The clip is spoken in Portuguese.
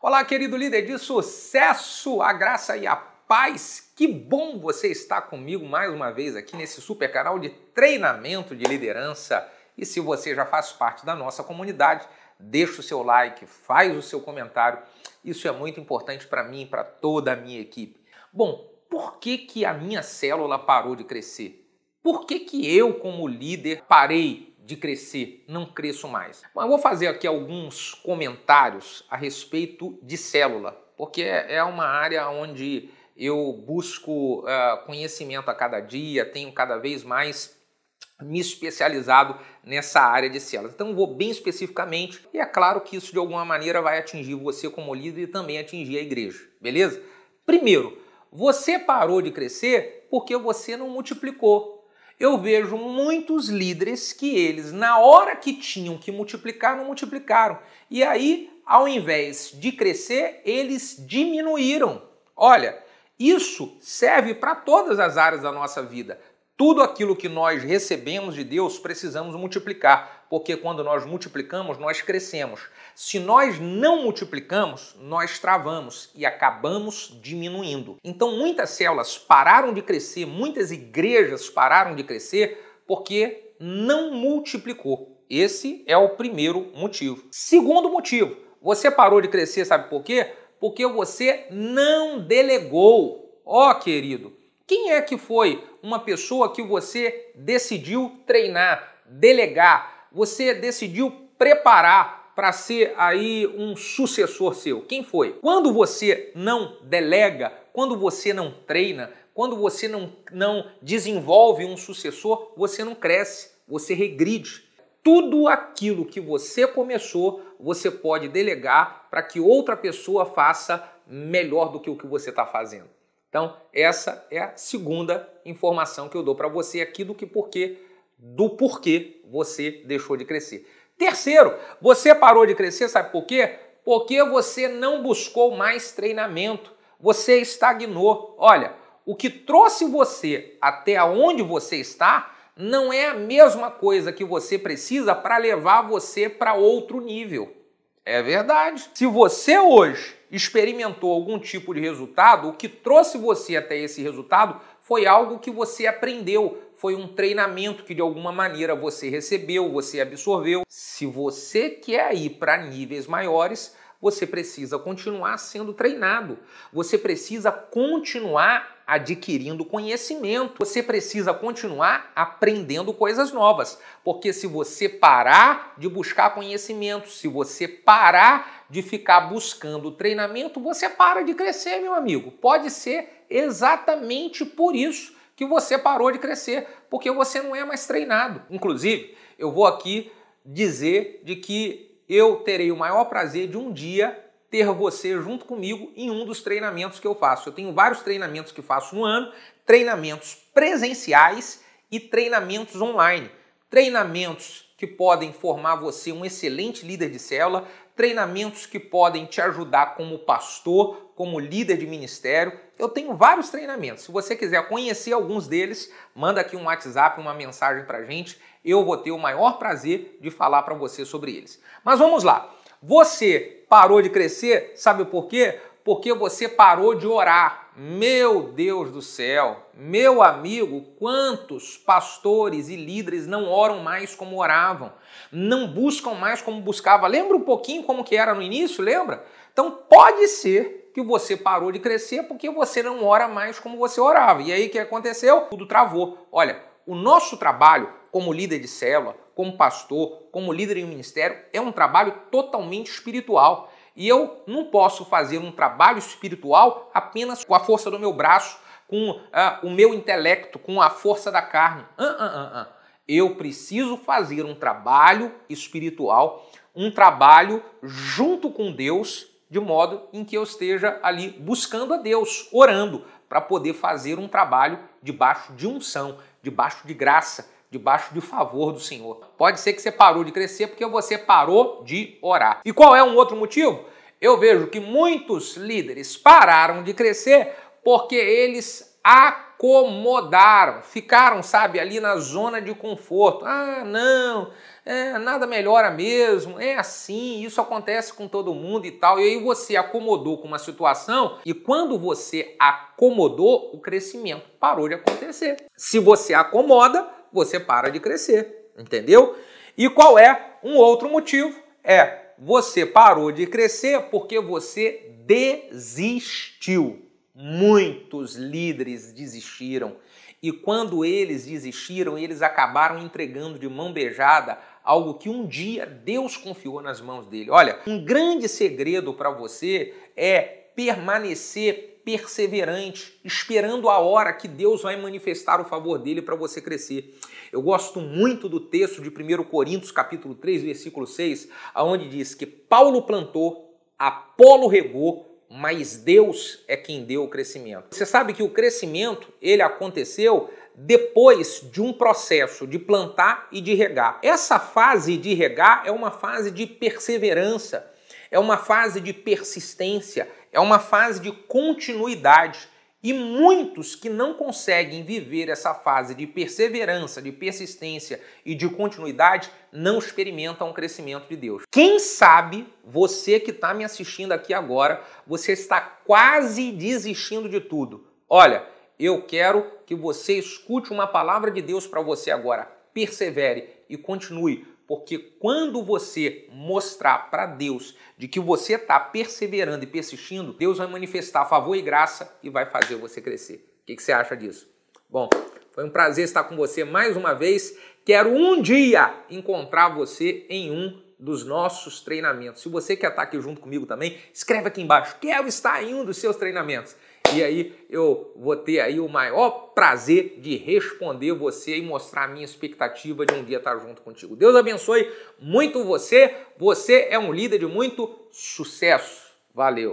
Olá, querido líder de sucesso, a graça e a paz. Que bom você estar comigo mais uma vez aqui nesse super canal de treinamento de liderança. E se você já faz parte da nossa comunidade, deixa o seu like, faz o seu comentário. Isso é muito importante para mim e para toda a minha equipe. Bom, por que, que a minha célula parou de crescer? Por que, que eu, como líder, parei de crescer, não cresço mais. Mas eu vou fazer aqui alguns comentários a respeito de célula, porque é, é uma área onde eu busco uh, conhecimento a cada dia, tenho cada vez mais me especializado nessa área de células. Então vou bem especificamente e é claro que isso de alguma maneira vai atingir você como líder e também atingir a igreja, beleza? Primeiro, você parou de crescer porque você não multiplicou eu vejo muitos líderes que eles, na hora que tinham que multiplicar, não multiplicaram. E aí, ao invés de crescer, eles diminuíram. Olha, isso serve para todas as áreas da nossa vida. Tudo aquilo que nós recebemos de Deus precisamos multiplicar, porque quando nós multiplicamos, nós crescemos. Se nós não multiplicamos, nós travamos e acabamos diminuindo. Então, muitas células pararam de crescer, muitas igrejas pararam de crescer porque não multiplicou. Esse é o primeiro motivo. Segundo motivo, você parou de crescer, sabe por quê? Porque você não delegou. Ó, oh, querido, quem é que foi uma pessoa que você decidiu treinar, delegar, você decidiu preparar para ser aí um sucessor seu? Quem foi? Quando você não delega, quando você não treina, quando você não, não desenvolve um sucessor, você não cresce, você regride. Tudo aquilo que você começou, você pode delegar para que outra pessoa faça melhor do que o que você está fazendo. Então, essa é a segunda informação que eu dou para você aqui do que porquê, do porquê você deixou de crescer. Terceiro, você parou de crescer, sabe por quê? Porque você não buscou mais treinamento, você estagnou. Olha, o que trouxe você até onde você está não é a mesma coisa que você precisa para levar você para outro nível. É verdade. Se você hoje experimentou algum tipo de resultado, o que trouxe você até esse resultado foi algo que você aprendeu, foi um treinamento que de alguma maneira você recebeu, você absorveu. Se você quer ir para níveis maiores, você precisa continuar sendo treinado, você precisa continuar adquirindo conhecimento. Você precisa continuar aprendendo coisas novas, porque se você parar de buscar conhecimento, se você parar de ficar buscando treinamento, você para de crescer, meu amigo. Pode ser exatamente por isso que você parou de crescer, porque você não é mais treinado. Inclusive, eu vou aqui dizer de que eu terei o maior prazer de um dia ter você junto comigo em um dos treinamentos que eu faço. Eu tenho vários treinamentos que faço no ano, treinamentos presenciais e treinamentos online. Treinamentos que podem formar você um excelente líder de célula, treinamentos que podem te ajudar como pastor, como líder de ministério. Eu tenho vários treinamentos. Se você quiser conhecer alguns deles, manda aqui um WhatsApp, uma mensagem para gente. Eu vou ter o maior prazer de falar para você sobre eles. Mas vamos lá. Você parou de crescer, sabe por quê? Porque você parou de orar. Meu Deus do céu, meu amigo, quantos pastores e líderes não oram mais como oravam, não buscam mais como buscava. Lembra um pouquinho como que era no início, lembra? Então pode ser que você parou de crescer porque você não ora mais como você orava. E aí o que aconteceu? Tudo travou. Olha, o nosso trabalho como líder de célula, como pastor, como líder em um ministério, é um trabalho totalmente espiritual. E eu não posso fazer um trabalho espiritual apenas com a força do meu braço, com uh, o meu intelecto, com a força da carne. Uh, uh, eu preciso fazer um trabalho espiritual, um trabalho junto com Deus, de modo em que eu esteja ali buscando a Deus, orando, para poder fazer um trabalho debaixo de unção, debaixo de graça, debaixo de favor do Senhor. Pode ser que você parou de crescer porque você parou de orar. E qual é um outro motivo? Eu vejo que muitos líderes pararam de crescer porque eles acomodaram, ficaram, sabe, ali na zona de conforto. Ah, não, é, nada melhora mesmo, é assim, isso acontece com todo mundo e tal. E aí você acomodou com uma situação e quando você acomodou, o crescimento parou de acontecer. Se você acomoda, você para de crescer, entendeu? E qual é um outro motivo? É você parou de crescer porque você desistiu. Muitos líderes desistiram. E quando eles desistiram, eles acabaram entregando de mão beijada algo que um dia Deus confiou nas mãos dele. Olha, um grande segredo para você é permanecer perseverante, esperando a hora que Deus vai manifestar o favor dele para você crescer. Eu gosto muito do texto de 1 Coríntios, capítulo 3, versículo 6, aonde diz que Paulo plantou, Apolo regou, mas Deus é quem deu o crescimento. Você sabe que o crescimento, ele aconteceu depois de um processo de plantar e de regar. Essa fase de regar é uma fase de perseverança, é uma fase de persistência, é uma fase de continuidade. E muitos que não conseguem viver essa fase de perseverança, de persistência e de continuidade não experimentam o crescimento de Deus. Quem sabe, você que está me assistindo aqui agora, você está quase desistindo de tudo. Olha, eu quero que você escute uma palavra de Deus para você agora. Persevere e continue, porque quando você mostrar para Deus de que você está perseverando e persistindo, Deus vai manifestar favor e graça e vai fazer você crescer. O que, que você acha disso? Bom, foi um prazer estar com você mais uma vez. Quero um dia encontrar você em um dos nossos treinamentos. Se você quer estar aqui junto comigo também, escreve aqui embaixo. Quero estar em um dos seus treinamentos. E aí eu vou ter aí o maior prazer de responder você e mostrar a minha expectativa de um dia estar junto contigo. Deus abençoe muito você. Você é um líder de muito sucesso. Valeu!